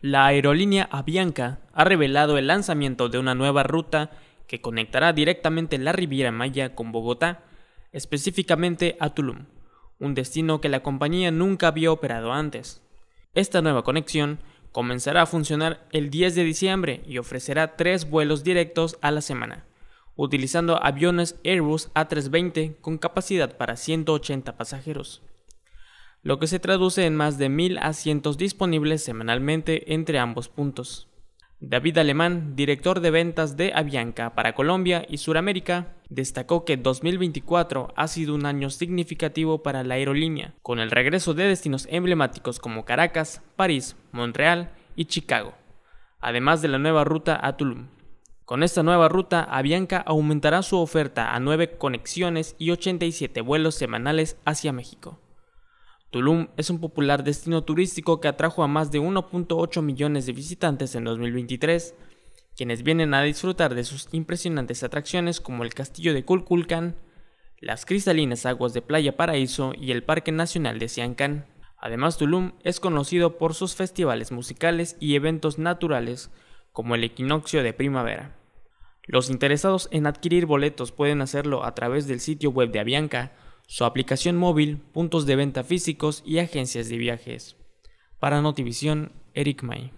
La aerolínea Avianca ha revelado el lanzamiento de una nueva ruta que conectará directamente la Riviera Maya con Bogotá, específicamente a Tulum, un destino que la compañía nunca había operado antes. Esta nueva conexión comenzará a funcionar el 10 de diciembre y ofrecerá tres vuelos directos a la semana, utilizando aviones Airbus A320 con capacidad para 180 pasajeros lo que se traduce en más de mil asientos disponibles semanalmente entre ambos puntos. David Alemán, director de ventas de Avianca para Colombia y Suramérica, destacó que 2024 ha sido un año significativo para la aerolínea, con el regreso de destinos emblemáticos como Caracas, París, Montreal y Chicago, además de la nueva ruta a Tulum. Con esta nueva ruta, Avianca aumentará su oferta a 9 conexiones y 87 vuelos semanales hacia México. Tulum es un popular destino turístico que atrajo a más de 1.8 millones de visitantes en 2023, quienes vienen a disfrutar de sus impresionantes atracciones como el castillo de Kulkulkan, las cristalinas aguas de Playa Paraíso y el Parque Nacional de Siancán. Además, Tulum es conocido por sus festivales musicales y eventos naturales como el equinoccio de primavera. Los interesados en adquirir boletos pueden hacerlo a través del sitio web de Avianca su aplicación móvil, puntos de venta físicos y agencias de viajes. Para Notivisión, Eric May.